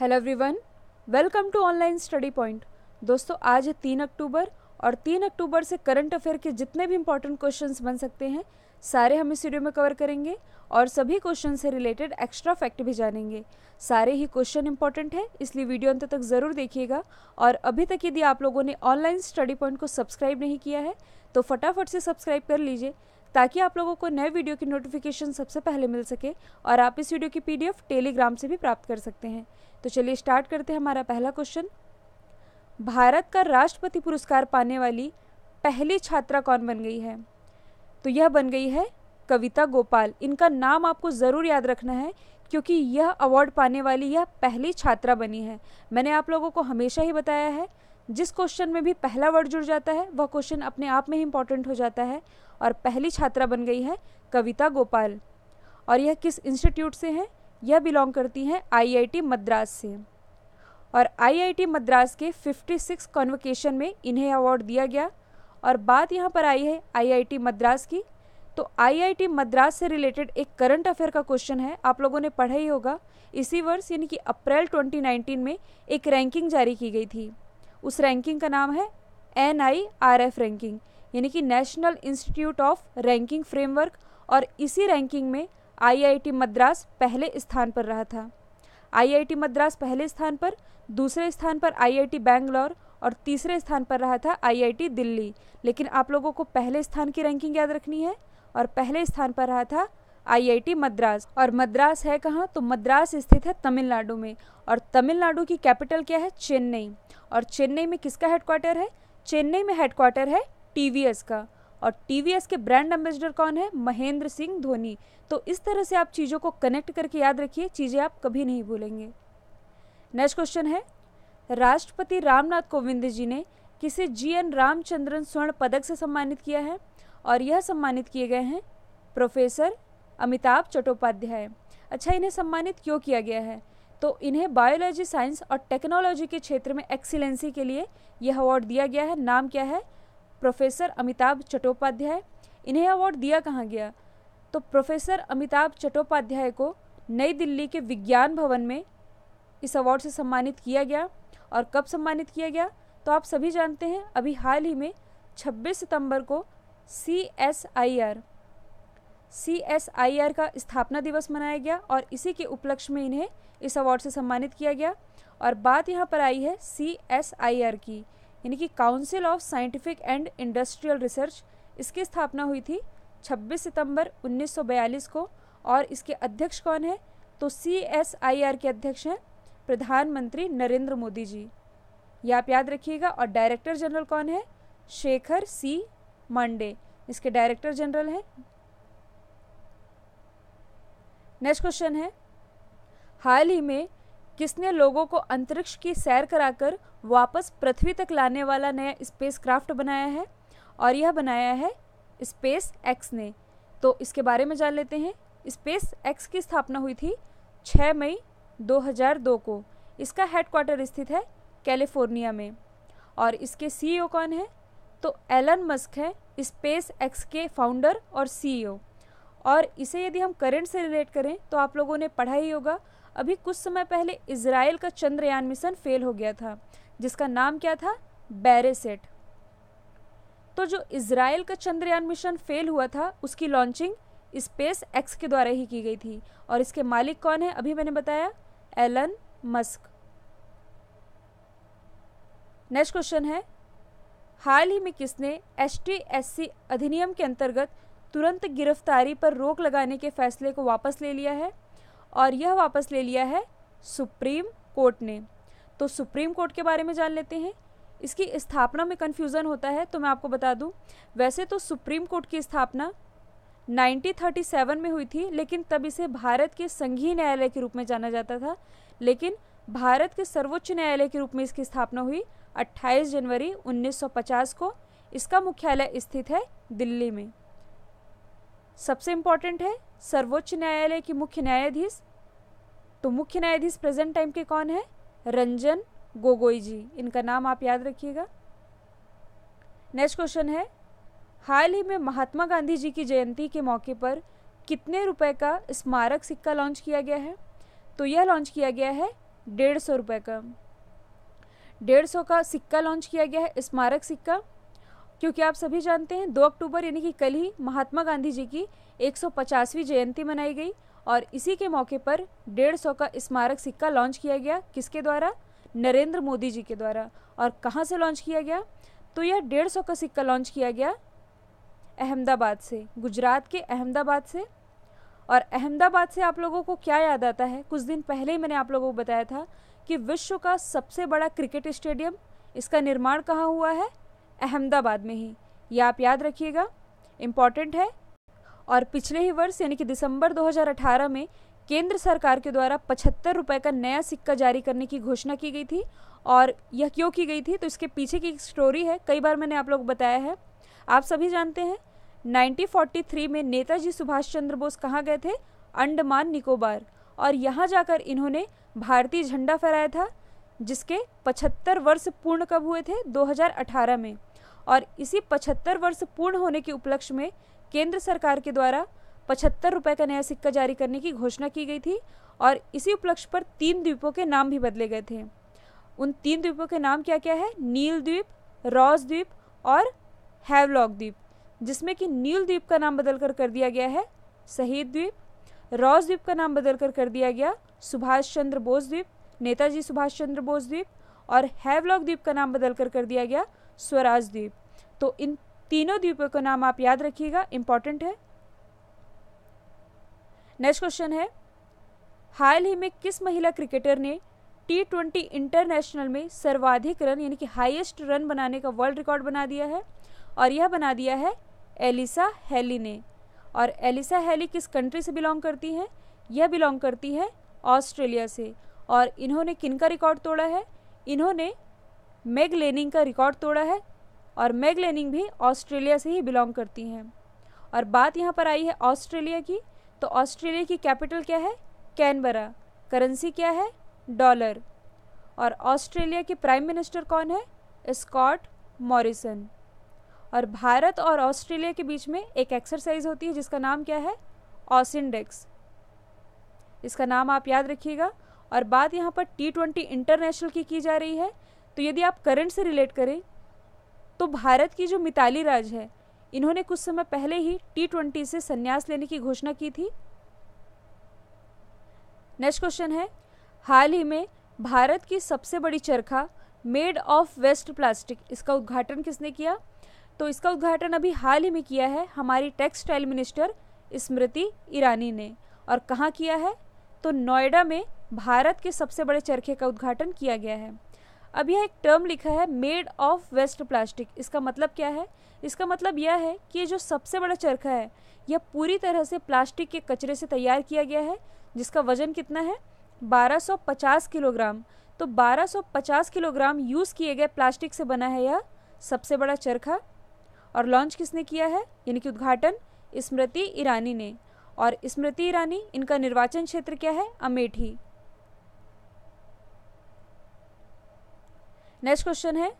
hello everyone welcome to online study point दोस्तों आज है तीन अक्टूबर और तीन अक्टूबर से करंट अफेयर के जितने भी इंपॉर्टेंट क्वेश्चंस बन सकते हैं सारे हम इस वीडियो में कवर करेंगे और सभी क्वेश्चन से रिलेटेड एक्स्ट्रा फैक्ट भी जानेंगे सारे ही क्वेश्चन इंपॉर्टेंट है इसलिए वीडियो अंत तक ज़रूर देखिएगा और अभी तक यदि आप लोगों ने ऑनलाइन स्टडी पॉइंट को सब्सक्राइब नहीं किया है तो फटाफट से सब्सक्राइब कर लीजिए ताकि आप लोगों को नए वीडियो की नोटिफिकेशन सबसे पहले मिल सके और आप इस वीडियो की पीडीएफ टेलीग्राम से भी प्राप्त कर सकते हैं तो चलिए स्टार्ट करते हैं हमारा पहला क्वेश्चन भारत का राष्ट्रपति पुरस्कार पाने वाली पहली छात्रा कौन बन गई है तो यह बन गई है कविता गोपाल इनका नाम आपको ज़रूर याद रखना है क्योंकि यह अवार्ड पाने वाली यह पहली छात्रा बनी है मैंने आप लोगों को हमेशा ही बताया है जिस क्वेश्चन में भी पहला वर्ड जुड़ जाता है वह क्वेश्चन अपने आप में ही इंपॉर्टेंट हो जाता है और पहली छात्रा बन गई है कविता गोपाल और यह किस इंस्टीट्यूट से है यह बिलोंग करती हैं आईआईटी मद्रास से और आईआईटी मद्रास के 56 कॉन्वकेशन में इन्हें अवार्ड दिया गया और बात यहाँ पर आई है आईआईटी मद्रास की तो आईआईटी मद्रास से रिलेटेड एक करंट अफेयर का क्वेश्चन है आप लोगों ने पढ़ा ही होगा इसी वर्ष यानी कि अप्रैल 2019 में एक रैंकिंग जारी की गई थी उस रैंकिंग का नाम है N I R F ranking यानी कि national institute of ranking framework और इसी रैंकिंग में आईआईटी मद्रास पहले स्थान पर रहा था आईआईटी मद्रास पहले स्थान पर दूसरे स्थान पर आईआईटी बैंगलोर और तीसरे स्थान पर रहा था आईआईटी दिल्ली लेकिन आप लोगों को पहले स्थान की रैंकिंग याद रखनी है और पहले स्थान पर रहा था आईआईटी मद्रास और मद्रास है कहाँ तो मद्रास स्थित है तमिलनाडु में और तमिलनाडु की कैपिटल क्या है चेन्नई और चेन्नई में किसका हेडक्वार्टर है चेन्नई में हेडक्वार्टर है टी का और टी के ब्रांड एम्बेसडर कौन है महेंद्र सिंह धोनी तो इस तरह से आप चीज़ों को कनेक्ट करके याद रखिए चीज़ें आप कभी नहीं भूलेंगे नेक्स्ट क्वेश्चन है राष्ट्रपति रामनाथ कोविंद जी ने किसे जी एन रामचंद्रन स्वर्ण पदक से सम्मानित किया है और यह सम्मानित किए गए हैं प्रोफेसर अमिताभ चट्टोपाध्याय अच्छा इन्हें सम्मानित क्यों किया गया है तो इन्हें बायोलॉजी साइंस और टेक्नोलॉजी के क्षेत्र में एक्सीलेंसी के लिए यह अवार्ड दिया गया है नाम क्या है प्रोफेसर अमिताभ चट्टोपाध्याय इन्हें अवार्ड दिया कहाँ गया तो प्रोफेसर अमिताभ चट्टोपाध्याय को नई दिल्ली के विज्ञान भवन में इस अवार्ड से सम्मानित किया गया और कब सम्मानित किया गया तो आप सभी जानते हैं अभी हाल ही में 26 सितंबर को C S I R C S I R का स्थापना दिवस मनाया गया और इसी के उपलक्ष्य में इन्हें इस अवार्ड से सम्मानित किया गया और बात यहाँ पर आई है सी एस आई आर की यानी कि council of scientific and industrial research इसकी स्थापना हुई थी 26 सितंबर 1942 को और इसके अध्यक्ष कौन है तो सी एस आई आर के अध्यक्ष हैं प्रधानमंत्री नरेंद्र मोदी जी ये आप याद रखिएगा और डायरेक्टर जनरल कौन है शेखर सी मांडे इसके डायरेक्टर जनरल हैं नेक्स्ट क्वेश्चन है हाल ही में किसने लोगों को अंतरिक्ष की सैर कराकर वापस पृथ्वी तक लाने वाला नया स्पेस क्राफ्ट बनाया है और यह बनाया है स्पेस एक्स ने तो इसके बारे में जान लेते हैं स्पेस एक्स की स्थापना हुई थी 6 मई 2002 को इसका हेडक्वार्टर स्थित है कैलिफोर्निया में और इसके सीईओ e कौन है तो एलन मस्क है स्पेस एक्स के फाउंडर और सीईओ e और इसे यदि हम करंट से रिलेट करें तो आप लोगों ने पढ़ा ही होगा अभी कुछ समय पहले इसराइल का चंद्रयान मिशन फेल हो गया था जिसका नाम क्या था बैरेसेट तो जो इसराइल का चंद्रयान मिशन फेल हुआ था उसकी लॉन्चिंग स्पेस एक्स के द्वारा ही की गई थी और इसके मालिक कौन है अभी मैंने बताया एलन मस्क नेक्स्ट क्वेश्चन है हाल ही में किसने एस टी अधिनियम के अंतर्गत तुरंत गिरफ्तारी पर रोक लगाने के फैसले को वापस ले लिया है और यह वापस ले लिया है सुप्रीम कोर्ट ने तो सुप्रीम कोर्ट के बारे में जान लेते हैं इसकी स्थापना में कन्फ्यूज़न होता है तो मैं आपको बता दूं वैसे तो सुप्रीम कोर्ट की स्थापना 1937 में हुई थी लेकिन तब इसे भारत के संघीय न्यायालय के रूप में जाना जाता था लेकिन भारत के सर्वोच्च न्यायालय के रूप में इसकी स्थापना हुई 28 जनवरी 1950 को इसका मुख्यालय स्थित है दिल्ली में सबसे इम्पॉर्टेंट है सर्वोच्च न्यायालय के मुख्य न्यायाधीश तो मुख्य न्यायाधीश प्रेजेंट टाइम के कौन है रंजन गोगोई जी इनका नाम आप याद रखिएगा नेक्स्ट क्वेश्चन है हाल ही में महात्मा गांधी जी की जयंती के मौके पर कितने रुपए का स्मारक सिक्का लॉन्च किया गया है तो यह लॉन्च किया गया है डेढ़ सौ रुपये का डेढ़ सौ का सिक्का लॉन्च किया गया है स्मारक सिक्का क्योंकि आप सभी जानते हैं दो अक्टूबर यानी कि कल ही महात्मा गांधी जी की एक जयंती मनाई गई और इसी के मौके पर डेढ़ सौ का स्मारक सिक्का लॉन्च किया गया किसके द्वारा नरेंद्र मोदी जी के द्वारा और कहाँ से लॉन्च किया गया तो यह डेढ़ सौ का सिक्का लॉन्च किया गया अहमदाबाद से गुजरात के अहमदाबाद से और अहमदाबाद से आप लोगों को क्या याद आता है कुछ दिन पहले ही मैंने आप लोगों को बताया था कि विश्व का सबसे बड़ा क्रिकेट स्टेडियम इसका निर्माण कहाँ हुआ है अहमदाबाद में ही यह आप याद रखिएगा इम्पॉर्टेंट है और पिछले ही वर्ष यानी कि दिसंबर 2018 में केंद्र सरकार के द्वारा पचहत्तर रुपये का नया सिक्का जारी करने की घोषणा की गई थी और यह क्यों की गई थी तो इसके पीछे की एक स्टोरी है कई बार मैंने आप लोग बताया है आप सभी जानते हैं 1943 में नेताजी सुभाष चंद्र बोस कहाँ गए थे अंडमान निकोबार और यहाँ जाकर इन्होंने भारतीय झंडा फहराया था जिसके 75 वर्ष पूर्ण कब हुए थे 2018 में और इसी 75 वर्ष पूर्ण होने के उपलक्ष्य में केंद्र सरकार के द्वारा पचहत्तर रुपये का नया सिक्का जारी करने की घोषणा की गई थी और इसी उपलक्ष्य पर तीन द्वीपों के नाम भी बदले गए थे उन तीन द्वीपों के नाम क्या क्या है नील द्वीप रॉस द्वीप और हैवलॉक द्वीप जिसमें कि नील द्वीप का नाम बदलकर कर दिया गया है शहीद द्वीप रॉस द्वीप का नाम बदलकर कर दिया गया सुभाष चंद्र बोस द्वीप नेताजी सुभाष चंद्र बोस द्वीप और हैवलॉक द्वीप का नाम बदलकर कर दिया गया स्वराज द्वीप तो इन तीनों द्वीपों का नाम आप याद रखिएगा इंपॉर्टेंट है नेक्स्ट क्वेश्चन है हाल ही में किस महिला क्रिकेटर ने टी ट्वेंटी इंटरनेशनल में सर्वाधिक रन यानी कि हाईएस्ट रन बनाने का वर्ल्ड रिकॉर्ड बना दिया है और यह बना दिया है एलिसा हैली ने और एलिसा हैली किस कंट्री से बिलोंग करती हैं यह बिलोंग करती है ऑस्ट्रेलिया से और इन्होंने किन का रिकॉर्ड तोड़ा है इन्होंने मेग लेनिंग का रिकॉर्ड तोड़ा है और मैग लेनिंग भी ऑस्ट्रेलिया से ही बिलोंग करती हैं और बात यहाँ पर आई है ऑस्ट्रेलिया की तो ऑस्ट्रेलिया की कैपिटल क्या है कैनबरा करेंसी क्या है डॉलर और ऑस्ट्रेलिया के प्राइम मिनिस्टर कौन है स्कॉट मॉरिसन और भारत और ऑस्ट्रेलिया के बीच में एक एक्सरसाइज होती है जिसका नाम क्या है ऑसिंडेक्स इसका नाम आप याद रखिएगा और बात यहाँ पर टी ट्वेंटी इंटरनेशनल की की जा रही है तो यदि आप करंट से रिलेट करें तो भारत की जो मिताली राज है इन्होंने कुछ समय पहले ही टी ट्वेंटी से संन्यास लेने की घोषणा की थी नेक्स्ट क्वेश्चन है हाल ही में भारत की सबसे बड़ी चरखा मेड ऑफ वेस्ट प्लास्टिक इसका उद्घाटन किसने किया तो इसका उद्घाटन अभी हाल ही में किया है हमारी टेक्सटाइल मिनिस्टर स्मृति ईरानी ने और कहाँ किया है तो नोएडा में भारत के सबसे बड़े चरखे का उद्घाटन किया गया है अब यह एक टर्म लिखा है मेड ऑफ वेस्ट प्लास्टिक इसका मतलब क्या है इसका मतलब यह है कि ये जो सबसे बड़ा चरखा है यह पूरी तरह से प्लास्टिक के कचरे से तैयार किया गया है जिसका वजन कितना है 1250 किलोग्राम तो 1250 किलोग्राम यूज़ किए गए प्लास्टिक से बना है यह सबसे बड़ा चरखा और लॉन्च किसने किया है यानी कि उद्घाटन स्मृति ईरानी ने और स्मृति ईरानी इनका निर्वाचन क्षेत्र क्या है अमेठी नेक्स्ट क्वेश्चन है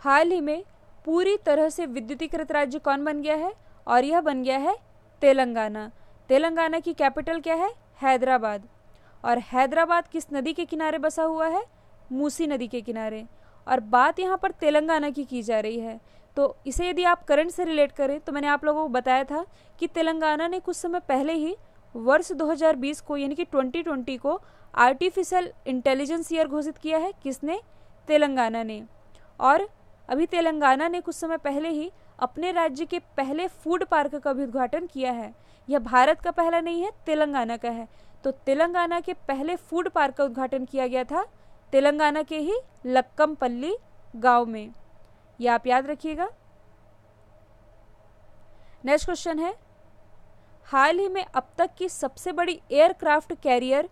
हाल ही में पूरी तरह से विद्युतीकृत राज्य कौन बन गया है और यह बन गया है तेलंगाना तेलंगाना की कैपिटल क्या है हैदराबाद और हैदराबाद किस नदी के किनारे बसा हुआ है मूसी नदी के किनारे और बात यहाँ पर तेलंगाना की की जा रही है तो इसे यदि आप करंट से रिलेट करें तो मैंने आप लोगों को बताया था कि तेलंगाना ने कुछ समय पहले ही वर्ष 2020 को यानी कि 2020 को आर्टिफिशियल इंटेलिजेंस ईयर घोषित किया है किसने तेलंगाना ने और अभी तेलंगाना ने कुछ समय पहले ही अपने राज्य के पहले फूड पार्क का भी उद्घाटन किया है यह भारत का पहला नहीं है तेलंगाना का है तो तेलंगाना के पहले फूड पार्क का उद्घाटन किया गया था तेलंगाना के ही लक्कमपल्ली गांव में यह आप याद रखिएगा नेक्स्ट क्वेश्चन है हाल ही में अब तक की सबसे बड़ी एयरक्राफ्ट कैरियर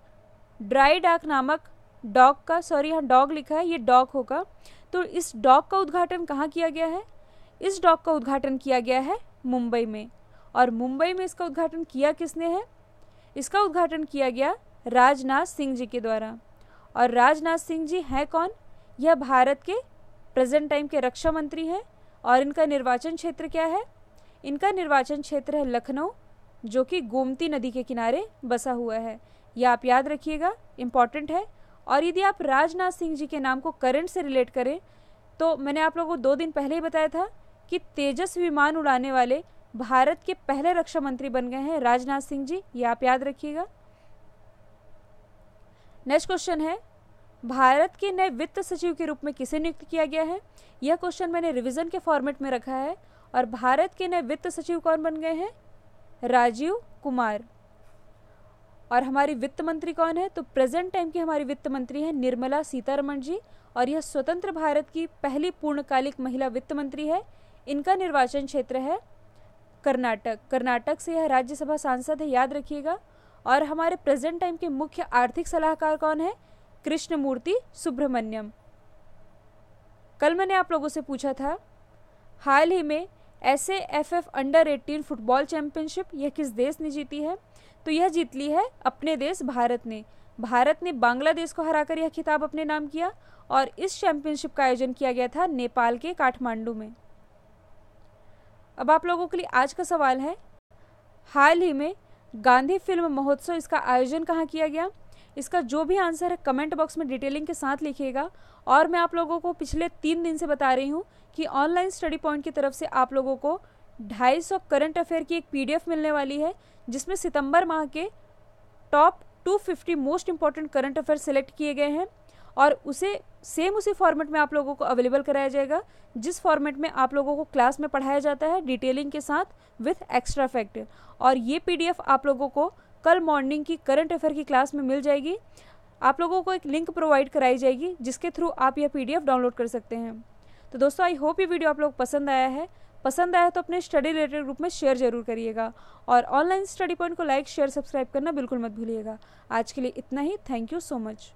ड्राई डाक नामक डॉग का सॉरी यहाँ डॉग लिखा है ये डॉग होगा तो इस डॉग का उद्घाटन कहाँ किया गया है इस डॉग का उद्घाटन किया गया है मुंबई में और मुंबई में इसका उद्घाटन किया किसने है इसका उद्घाटन किया गया राजनाथ सिंह जी के द्वारा और राजनाथ सिंह जी हैं कौन यह भारत के प्रेजेंट टाइम के रक्षा मंत्री हैं और इनका निर्वाचन क्षेत्र क्या है इनका निर्वाचन क्षेत्र है लखनऊ जो कि गोमती नदी के किनारे बसा हुआ है यह या आप याद रखिएगा इम्पॉर्टेंट है और यदि आप राजनाथ सिंह जी के नाम को करंट से रिलेट करें तो मैंने आप लोगों को दो दिन पहले ही बताया था कि तेजस विमान उड़ाने वाले भारत के पहले रक्षा मंत्री बन गए हैं राजनाथ सिंह जी ये आप याद रखिएगा नेक्स्ट क्वेश्चन है भारत के नए वित्त सचिव के रूप में किसे नियुक्त किया गया है यह क्वेश्चन मैंने रिविजन के फॉर्मेट में रखा है और भारत के नए वित्त सचिव कौन बन गए हैं राजीव कुमार और हमारी वित्त मंत्री कौन है तो प्रेजेंट टाइम की हमारी वित्त मंत्री है निर्मला सीतारमण जी और यह स्वतंत्र भारत की पहली पूर्णकालिक महिला वित्त मंत्री है इनका निर्वाचन क्षेत्र है कर्नाटक कर्नाटक से यह राज्यसभा सांसद है याद रखिएगा और हमारे प्रेजेंट टाइम के मुख्य आर्थिक सलाहकार कौन है कृष्णमूर्ति सुब्रमण्यम कल मैंने आप लोगों से पूछा था हाल ही में ऐसे F F under eighteen football championship यह किस देश ने जीती है तो यह जीत ली है अपने देश भारत ने भारत ने बांग्लादेश को हराकर यह खिताब अपने नाम किया और इस चैंपियनशिप का आयोजन किया गया था नेपाल के काठमांडू में अब आप लोगों के लिए आज का सवाल है हाल ही में गांधी फिल्म महोत्सव इसका आयोजन कहाँ किया गया इसका जो भी आंसर है कमेंट बॉक्स में डिटेलिंग के साथ लिखिएगा और मैं आप लोगों को पिछले तीन दिन से बता रही हूँ कि ऑनलाइन स्टडी पॉइंट की तरफ से आप लोगों को ढाई सौ करंट अफेयर की एक पीडीएफ मिलने वाली है जिसमें सितंबर माह के top 250 most important current affair select किए गए हैं और उसे सेम उसी फॉर्मेट में आप लोगों को अवेलेबल कराया जाएगा जिस फॉर्मेट में आप लोगों को क्लास में पढ़ाया जाता है डिटेलिंग के साथ विथ एक्स्ट्रा फैक्ट और ये पीडीएफ आप लोगों को कल मॉर्निंग की करंट अफेयर की क्लास में मिल जाएगी आप लोगों को एक लिंक प्रोवाइड कराई जाएगी जिसके थ्रू आप यह पी डाउनलोड कर सकते हैं तो दोस्तों आई होप ये वीडियो आप लोग पसंद आया है पसंद आया तो अपने स्टडी रिलेटेड ग्रुप में शेयर जरूर करिएगा और ऑनलाइन स्टडी पॉइंट को लाइक शेयर सब्सक्राइब करना बिल्कुल मत भूलिएगा आज के लिए इतना ही थैंक यू सो मच